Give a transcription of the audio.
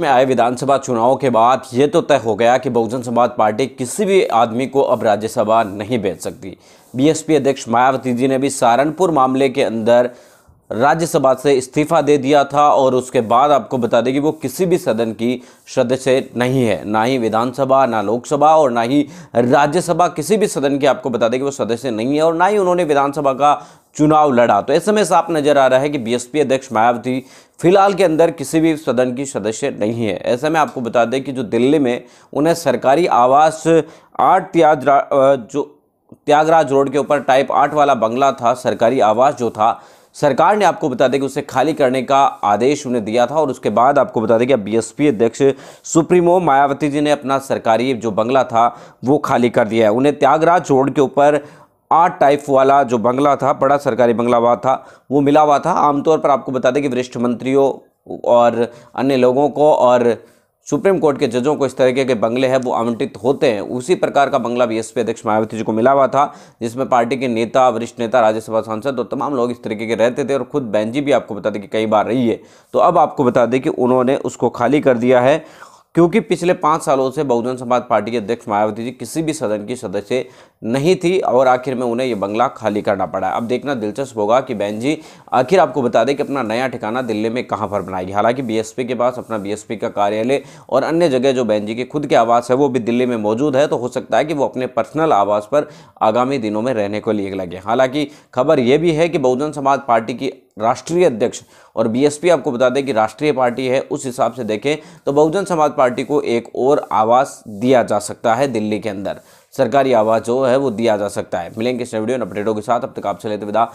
में आए विधानसभा चुनाव के बाद ये तो तय हो गया कि बहुजन समाज पार्टी किसी भी आदमी को अब राज्यसभा नहीं भेज सकती बीएसपी अध्यक्ष मायावती जी ने भी सहारनपुर मामले के अंदर राज्यसभा से इस्तीफ़ा दे दिया था और उसके बाद आपको बता दें कि वो किसी भी सदन की सदस्य नहीं है ना ही विधानसभा ना लोकसभा और ना ही राज्यसभा किसी भी सदन की आपको बता दें कि वो सदस्य नहीं है और ना ही उन्होंने विधानसभा का चुनाव लड़ा तो ऐसे में साफ नज़र आ रहा है कि बीएसपी अध्यक्ष मायावती फिलहाल के अंदर किसी भी सदन की सदस्य नहीं है ऐसे में आपको बता दें कि जो दिल्ली में उन्हें सरकारी आवास आठ त्याज जो त्यागराज रोड के ऊपर टाइप आठ वाला बंगला था सरकारी आवास जो था सरकार ने आपको बता दें कि उसे खाली करने का आदेश उन्हें दिया था और उसके बाद आपको बता दें कि अब बीएसपी अध्यक्ष सुप्रीमो मायावती जी ने अपना सरकारी जो बंगला था वो खाली कर दिया है उन्हें त्यागराज रोड के ऊपर आठ टाइप वाला जो बंगला था बड़ा सरकारी बंगला हुआ था वो मिला हुआ था आमतौर पर आपको बता दें कि वरिष्ठ मंत्रियों और अन्य लोगों को और सुप्रीम कोर्ट के जजों को इस तरीके के बंगले हैं वो आवंटित होते हैं उसी प्रकार का बंगला भी एसपी अध्यक्ष मायावती जी को मिला हुआ था जिसमें पार्टी के नेता वरिष्ठ नेता राज्यसभा सांसद और तमाम लोग इस तरीके के रहते थे और खुद बैनजी भी आपको बता दें कि कई बार रही है तो अब आपको बता दें कि उन्होंने उसको खाली कर दिया है क्योंकि पिछले पाँच सालों से बहुजन समाज पार्टी के अध्यक्ष मायावती जी किसी भी सदन की सदस्य नहीं थी और आखिर में उन्हें ये बंगला खाली करना पड़ा अब देखना दिलचस्प होगा कि बहन जी आखिर आपको बता दें कि अपना नया ठिकाना दिल्ली में कहाँ पर बनाएगी हालांकि बीएसपी के पास अपना बीएसपी का कार्यालय और अन्य जगह जो बहन जी के खुद के आवास है वो भी दिल्ली में मौजूद है तो हो सकता है कि वो अपने पर्सनल आवास पर आगामी दिनों में रहने को लिए लगे हालांकि खबर यह भी है कि बहुजन समाज पार्टी की राष्ट्रीय अध्यक्ष और बीएसपी आपको बता दें कि राष्ट्रीय पार्टी है उस हिसाब से देखें तो बहुजन समाज पार्टी को एक और आवास दिया जा सकता है दिल्ली के अंदर सरकारी आवास जो है वो दिया जा सकता है मिलेंगे इस वीडियो अपडेटों के साथ अब तक आपसे लेते विदा